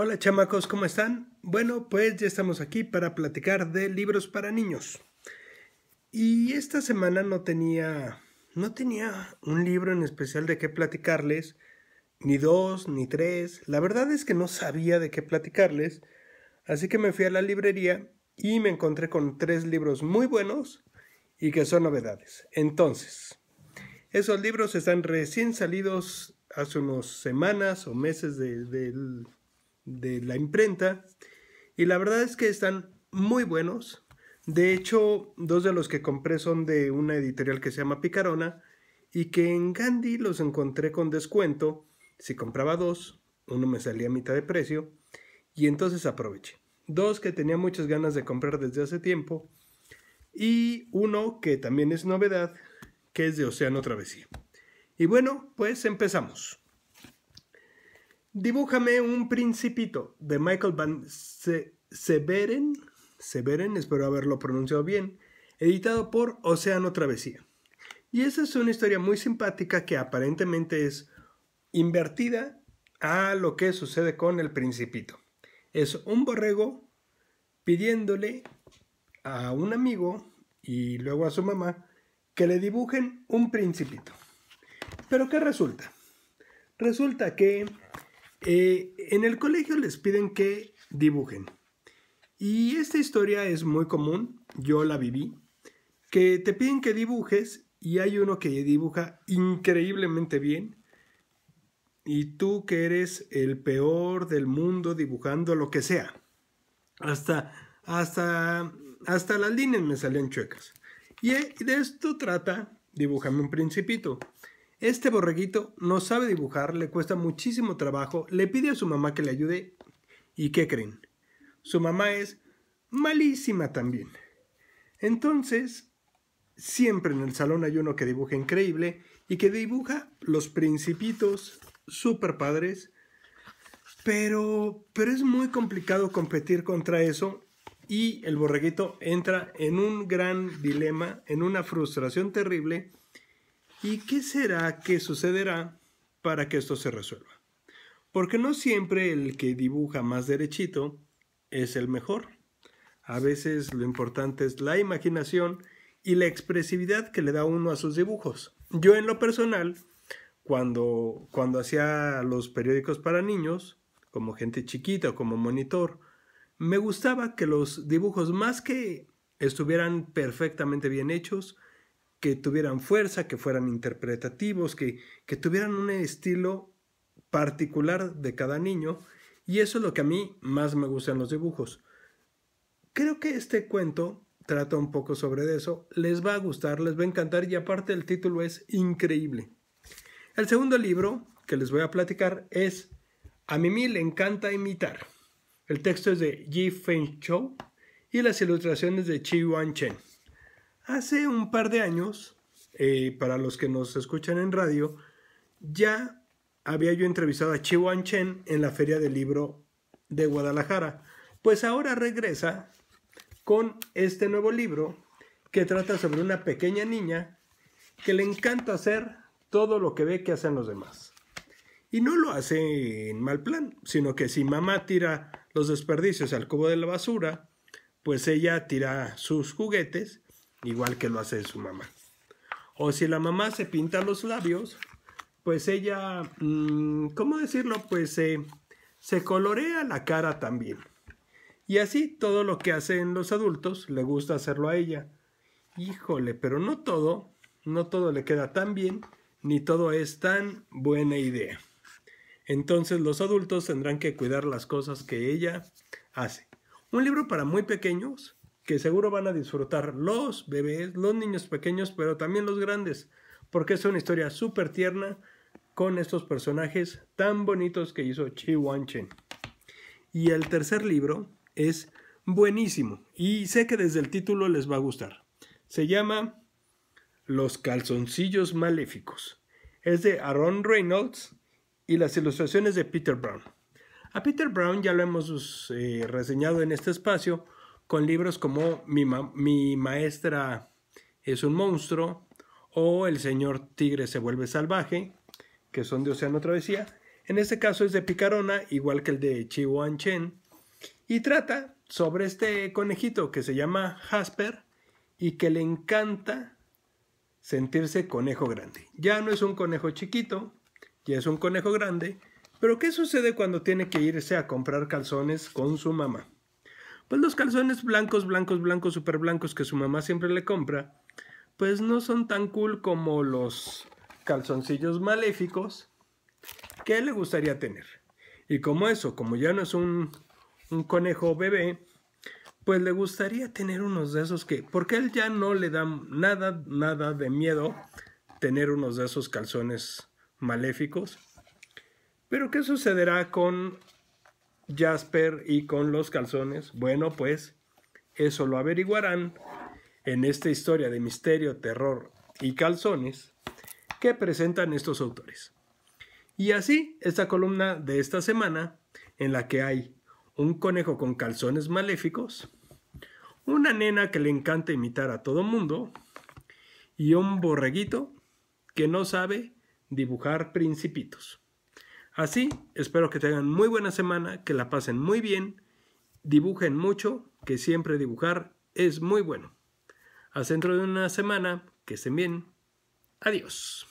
Hola chamacos, ¿cómo están? Bueno, pues ya estamos aquí para platicar de libros para niños. Y esta semana no tenía no tenía un libro en especial de qué platicarles, ni dos, ni tres. La verdad es que no sabía de qué platicarles, así que me fui a la librería y me encontré con tres libros muy buenos y que son novedades. Entonces, esos libros están recién salidos hace unas semanas o meses del de la imprenta. Y la verdad es que están muy buenos. De hecho, dos de los que compré son de una editorial que se llama Picarona y que en Gandhi los encontré con descuento. Si compraba dos, uno me salía a mitad de precio y entonces aproveché. Dos que tenía muchas ganas de comprar desde hace tiempo y uno que también es novedad, que es de Océano Travesía. Y bueno, pues empezamos. Dibújame un principito de Michael Van Severen, Severen, espero haberlo pronunciado bien, editado por Océano Travesía. Y esa es una historia muy simpática que aparentemente es invertida a lo que sucede con el principito. Es un borrego pidiéndole a un amigo y luego a su mamá que le dibujen un principito. Pero ¿qué resulta? Resulta que eh, en el colegio les piden que dibujen. Y esta historia es muy común, yo la viví, que te piden que dibujes y hay uno que dibuja increíblemente bien. Y tú que eres el peor del mundo dibujando lo que sea. Hasta, hasta, hasta las líneas me salían chuecas. Y eh, de esto trata Dibújame un principito. Este borreguito no sabe dibujar, le cuesta muchísimo trabajo, le pide a su mamá que le ayude y ¿qué creen? Su mamá es malísima también. Entonces, siempre en el salón hay uno que dibuja increíble y que dibuja los principitos super padres, pero, pero es muy complicado competir contra eso y el borreguito entra en un gran dilema, en una frustración terrible ¿Y qué será que sucederá para que esto se resuelva? Porque no siempre el que dibuja más derechito es el mejor. A veces lo importante es la imaginación y la expresividad que le da uno a sus dibujos. Yo en lo personal, cuando, cuando hacía los periódicos para niños, como gente chiquita o como monitor, me gustaba que los dibujos, más que estuvieran perfectamente bien hechos, que tuvieran fuerza, que fueran interpretativos, que, tuvieran un estilo particular de cada niño. Y eso es lo que a mí más me gustan los dibujos. Creo que este cuento trata un poco sobre eso. Les va a gustar, les va a encantar y aparte el título es increíble. El segundo libro que les voy a platicar es A Mimi le encanta imitar. El texto es de Ji Feng Chou y las ilustraciones de Chi Wan Chen. Hace un par de años, eh, para los que nos escuchan en radio, ya había yo entrevistado a Chiwan Chen en la Feria del Libro de Guadalajara. Pues ahora regresa con este nuevo libro que trata sobre una pequeña niña que le encanta hacer todo lo que ve que hacen los demás. Y no lo hace en mal plan, sino que si mamá tira los desperdicios al cubo de la basura, pues ella tira sus juguetes igual que lo hace su mamá. O si la mamá se pinta los labios, pues ella, mm, ¿cómo decirlo? Pues eh, se colorea la cara también. Y así todo lo que hacen los adultos le gusta hacerlo a ella. Híjole, pero no todo, no todo le queda tan bien, ni todo es tan buena idea. Entonces los adultos tendrán que cuidar las cosas que ella hace. Un libro para muy pequeños que seguro van a disfrutar los bebés, los niños pequeños, pero también los grandes, porque es una historia súper tierna con estos personajes tan bonitos que hizo Chi Wan-chen. Y el tercer libro es buenísimo y sé que desde el título les va a gustar. Se llama Los calzoncillos maléficos. Es de Aaron Reynolds y las ilustraciones de Peter Brown. A Peter Brown ya lo hemos eh, reseñado en este espacio con libros como Mi, maestra es un monstruo o El señor tigre se vuelve salvaje, que son de Océano Travesía. En este caso es de Picarona, igual que el de Chi-Wan Chen. Y trata sobre este conejito que se llama Jasper y que le encanta sentirse conejo grande. Ya no es un conejo chiquito, ya es un conejo grande. Pero ¿qué sucede cuando tiene que irse a comprar calzones con su mamá? pues los calzones blancos, blancos, blancos, super blancos que su mamá siempre le compra, pues no son tan cool como los calzoncillos maléficos que le gustaría tener. Y como eso, como ya no es un, un conejo bebé, pues le gustaría tener unos de esos que, porque él ya no le da nada, nada de miedo tener unos de esos calzones maléficos. Pero ¿qué sucederá con Jasper y con los calzones? Bueno, pues eso lo averiguarán en esta historia de misterio, terror y calzones que presentan estos autores. Y así, esta columna de esta semana, en la que hay un conejo con calzones maléficos, una nena que le encanta imitar a todo mundo, y un borreguito que no sabe dibujar principitos. Así, espero que tengan muy buena semana, que la pasen muy bien, dibujen mucho, que siempre dibujar es muy bueno. Hasta dentro de una semana, que estén bien. Adiós.